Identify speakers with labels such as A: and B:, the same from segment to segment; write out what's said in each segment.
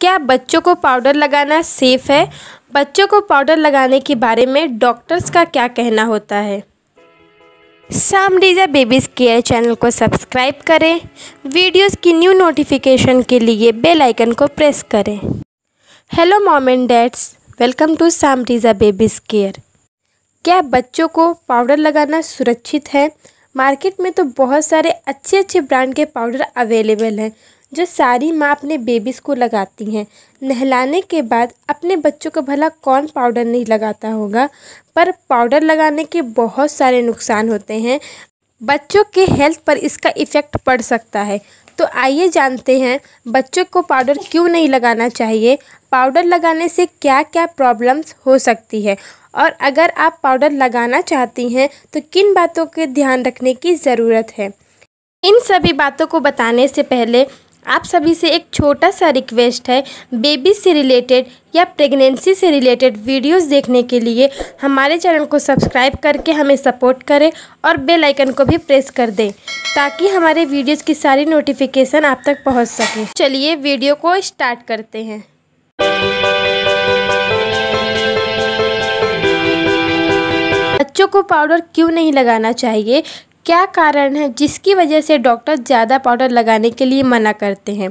A: क्या बच्चों को पाउडर लगाना सेफ़ है बच्चों को पाउडर लगाने के बारे में डॉक्टर्स का क्या कहना होता है डीजा बेबीज़ केयर चैनल को सब्सक्राइब करें वीडियोस की न्यू नोटिफिकेशन के लिए बेल आइकन को प्रेस करें hello mom and dads welcome to डीजा बेबीज़ केयर क्या बच्चों को पाउडर लगाना सुरक्षित है मार्केट में तो बहुत सारे अच्छे अच्छे ब्रांड के पाउडर अवेलेबल हैं जो सारी माँ अपने बेबीज़ को लगाती हैं नहलाने के बाद अपने बच्चों को भला कौन पाउडर नहीं लगाता होगा पर पाउडर लगाने के बहुत सारे नुकसान होते हैं बच्चों के हेल्थ पर इसका इफ़ेक्ट पड़ सकता है तो आइए जानते हैं बच्चों को पाउडर क्यों नहीं लगाना चाहिए पाउडर लगाने से क्या क्या प्रॉब्लम्स हो सकती है और अगर आप पाउडर लगाना चाहती हैं तो किन बातों के ध्यान रखने की ज़रूरत है इन सभी बातों को बताने से पहले आप सभी से एक छोटा सा रिक्वेस्ट है बेबी से रिलेटेड या प्रेगनेंसी से रिलेटेड वीडियोस देखने के लिए हमारे चैनल को सब्सक्राइब करके हमें सपोर्ट करें और बेल आइकन को भी प्रेस कर दें ताकि हमारे वीडियोस की सारी नोटिफिकेशन आप तक पहुंच सके चलिए वीडियो को स्टार्ट करते हैं बच्चों को पाउडर क्यों नहीं लगाना चाहिए क्या कारण है जिसकी वजह से डॉक्टर ज़्यादा पाउडर लगाने के लिए मना करते हैं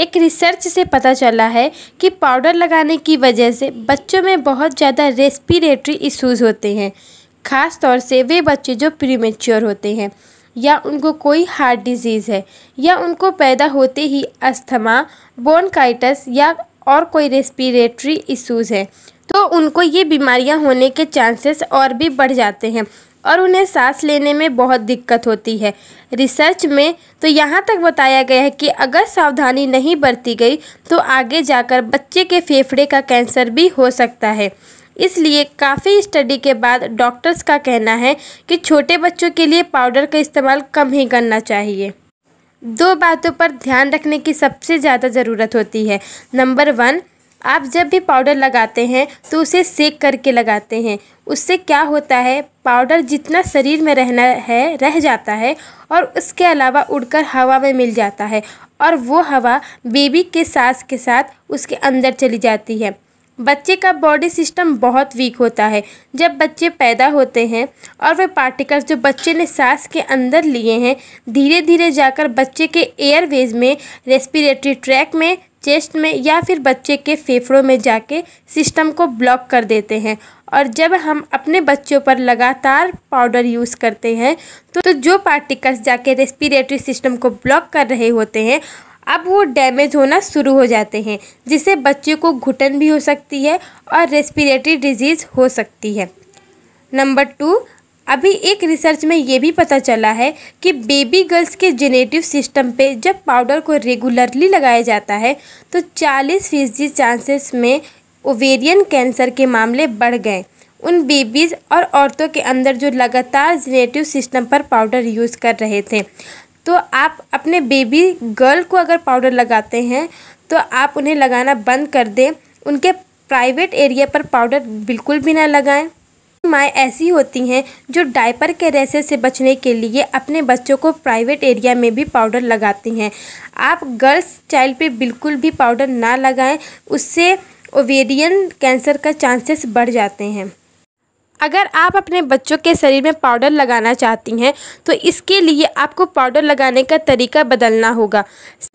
A: एक रिसर्च से पता चला है कि पाउडर लगाने की वजह से बच्चों में बहुत ज़्यादा रेस्पिरेटरी इश्यूज होते हैं ख़ास तौर से वे बच्चे जो प्रीमेच्योर होते हैं या उनको कोई हार्ट डिजीज़ है या उनको पैदा होते ही अस्थमा बोनकाइटस या और कोई रेस्पिरेटरी इश्यूज़ है तो उनको ये बीमारियां होने के चांसेस और भी बढ़ जाते हैं और उन्हें सांस लेने में बहुत दिक्कत होती है रिसर्च में तो यहाँ तक बताया गया है कि अगर सावधानी नहीं बरती गई तो आगे जाकर बच्चे के फेफड़े का कैंसर भी हो सकता है इसलिए काफ़ी स्टडी के बाद डॉक्टर्स का कहना है कि छोटे बच्चों के लिए पाउडर का इस्तेमाल कम ही करना चाहिए दो बातों पर ध्यान रखने की सबसे ज़्यादा ज़रूरत होती है नंबर वन आप जब भी पाउडर लगाते हैं तो उसे सेक करके लगाते हैं उससे क्या होता है पाउडर जितना शरीर में रहना है रह जाता है और उसके अलावा उड़कर हवा में मिल जाता है और वो हवा बेबी के सांस के साथ उसके अंदर चली जाती है बच्चे का बॉडी सिस्टम बहुत वीक होता है जब बच्चे पैदा होते हैं और वे पार्टिकल्स जो बच्चे ने सांस के अंदर लिए हैं धीरे धीरे जाकर बच्चे के एयरवेज में रेस्पिरेटरी ट्रैक में चेस्ट में या फिर बच्चे के फेफड़ों में जाके सिस्टम को ब्लॉक कर देते हैं और जब हम अपने बच्चों पर लगातार पाउडर यूज़ करते हैं तो, तो जो पार्टिकल्स जाके रेस्पिरेटरी सिस्टम को ब्लॉक कर रहे होते हैं अब वो डैमेज होना शुरू हो जाते हैं जिससे बच्चे को घुटन भी हो सकती है और रेस्पिरेटरी डिजीज़ हो सकती है नंबर टू अभी एक रिसर्च में ये भी पता चला है कि बेबी गर्ल्स के जेनेटिव सिस्टम पे जब पाउडर को रेगुलरली लगाया जाता है तो 40 फीसदी चांसेस में ओवेरियन कैंसर के मामले बढ़ गए उन बेबीज़ और औरतों के अंदर जो लगातार जेनेटिव सिस्टम पर पाउडर यूज़ कर रहे थे तो आप अपने बेबी गर्ल को अगर पाउडर लगाते हैं तो आप उन्हें लगाना बंद कर दें उनके प्राइवेट एरिया पर पाउडर बिल्कुल भी ना लगाएं माएँ ऐसी होती हैं जो डायपर के रेसे से बचने के लिए अपने बच्चों को प्राइवेट एरिया में भी पाउडर लगाती हैं आप गर्ल्स चाइल्ड पे बिल्कुल भी पाउडर ना लगाएं उससे ओवेरियन कैंसर का चांसेस बढ़ जाते हैं अगर आप अपने बच्चों के शरीर में पाउडर लगाना चाहती हैं तो इसके लिए आपको पाउडर लगाने का तरीका बदलना होगा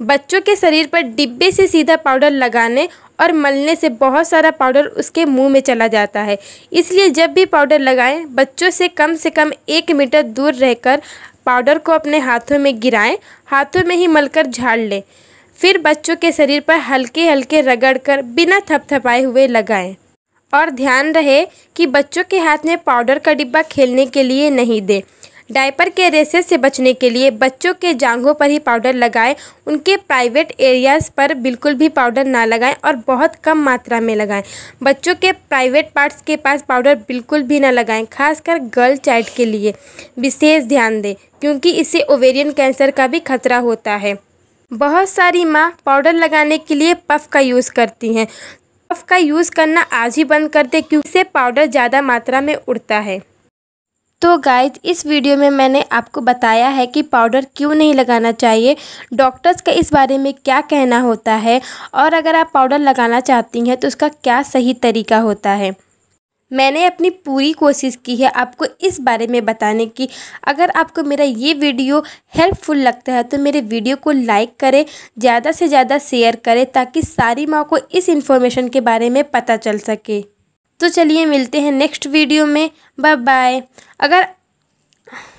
A: बच्चों के शरीर पर डिब्बे से सीधा पाउडर लगाने और मलने से बहुत सारा पाउडर उसके मुंह में चला जाता है इसलिए जब भी पाउडर लगाएं बच्चों से कम से कम एक मीटर दूर रहकर पाउडर को अपने हाथों में गिराएं हाथों में ही मलकर झाड़ लें फिर बच्चों के शरीर पर हल्के हल्के रगड़कर बिना थपथपाए हुए लगाएं और ध्यान रहे कि बच्चों के हाथ में पाउडर का डिब्बा खेलने के लिए नहीं दें डायपर के रेसेस से बचने के लिए बच्चों के जांघों पर ही पाउडर लगाएं उनके प्राइवेट एरियाज़ पर बिल्कुल भी पाउडर ना लगाएं और बहुत कम मात्रा में लगाएं बच्चों के प्राइवेट पार्ट्स के पास पाउडर बिल्कुल भी ना लगाएं खासकर गर्ल चाइल्ड के लिए विशेष ध्यान दें क्योंकि इससे ओवेरियन कैंसर का भी खतरा होता है बहुत सारी माँ पाउडर लगाने के लिए पफ का यूज़ करती हैं बर्फ का यूज़ करना आज ही बंद कर दे क्योंकि इससे पाउडर ज़्यादा मात्रा में उड़ता है तो गाइज इस वीडियो में मैंने आपको बताया है कि पाउडर क्यों नहीं लगाना चाहिए डॉक्टर्स का इस बारे में क्या कहना होता है और अगर आप पाउडर लगाना चाहती हैं तो उसका क्या सही तरीका होता है मैंने अपनी पूरी कोशिश की है आपको इस बारे में बताने की अगर आपको मेरा ये वीडियो हेल्पफुल लगता है तो मेरे वीडियो को लाइक करें ज़्यादा से ज़्यादा शेयर करें ताकि सारी माँ को इस इन्फॉर्मेशन के बारे में पता चल सके तो चलिए मिलते हैं नेक्स्ट वीडियो में बाय बाय अगर